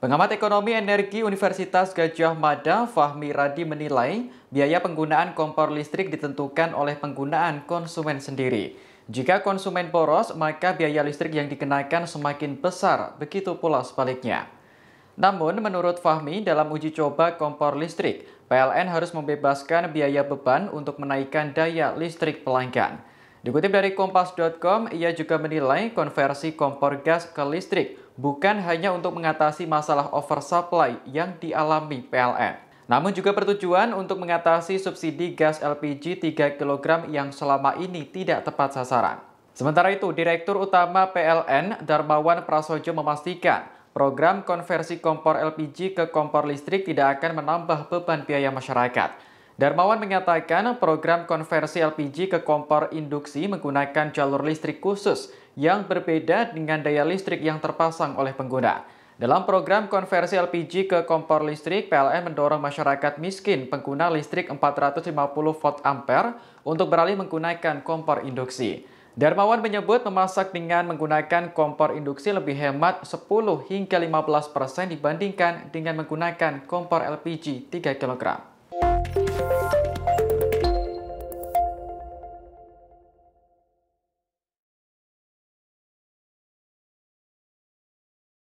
Pengamat Ekonomi Energi Universitas Gajah Mada, Fahmi Radi menilai biaya penggunaan kompor listrik ditentukan oleh penggunaan konsumen sendiri. Jika konsumen boros, maka biaya listrik yang dikenakan semakin besar, begitu pula sebaliknya. Namun, menurut Fahmi, dalam uji coba kompor listrik, PLN harus membebaskan biaya beban untuk menaikkan daya listrik pelanggan. Dikutip dari kompas.com, ia juga menilai konversi kompor gas ke listrik bukan hanya untuk mengatasi masalah oversupply yang dialami PLN, namun juga bertujuan untuk mengatasi subsidi gas LPG 3 kg yang selama ini tidak tepat sasaran. Sementara itu, Direktur Utama PLN Darmawan Prasojo memastikan program konversi kompor LPG ke kompor listrik tidak akan menambah beban biaya masyarakat. Darmawan menyatakan program konversi LPG ke kompor induksi menggunakan jalur listrik khusus yang berbeda dengan daya listrik yang terpasang oleh pengguna. Dalam program konversi LPG ke kompor listrik, PLN mendorong masyarakat miskin pengguna listrik 450 volt ampere untuk beralih menggunakan kompor induksi. Darmawan menyebut memasak dengan menggunakan kompor induksi lebih hemat 10 hingga 15 persen dibandingkan dengan menggunakan kompor LPG 3 kg. Thank you